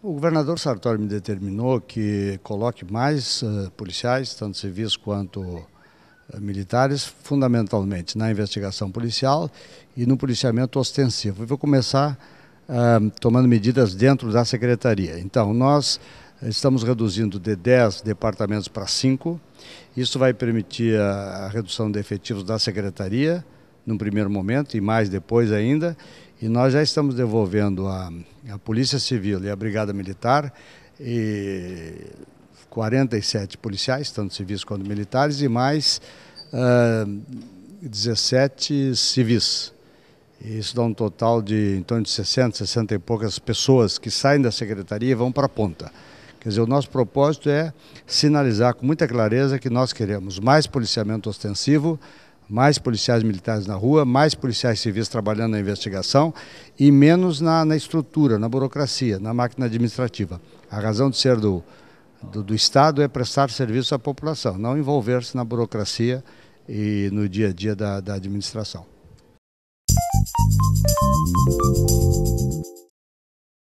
O governador Sartori me determinou que coloque mais uh, policiais, tanto civis quanto eh, militares, fundamentalmente na investigação policial e no policiamento ostensivo. vou começar uh, tomando medidas dentro da secretaria. Então, nós Estamos reduzindo de 10 departamentos para 5. Isso vai permitir a redução de efetivos da secretaria, num primeiro momento e mais depois ainda. E nós já estamos devolvendo a, a Polícia Civil e a Brigada Militar e 47 policiais, tanto civis quanto militares, e mais uh, ah, 17 civis. Isso dá um total de em torno de 60, 60 e poucas pessoas que saem da secretaria e vão para a ponta. Quer dizer, o nosso propósito é sinalizar com muita clareza que nós queremos mais policiamento ostensivo, mais policiais militares na rua, mais policiais civis trabalhando na investigação e menos na, na estrutura, na burocracia, na máquina administrativa. A razão de ser do, do, do Estado é prestar serviço à população, não envolver-se na burocracia e no dia a dia da, da administração.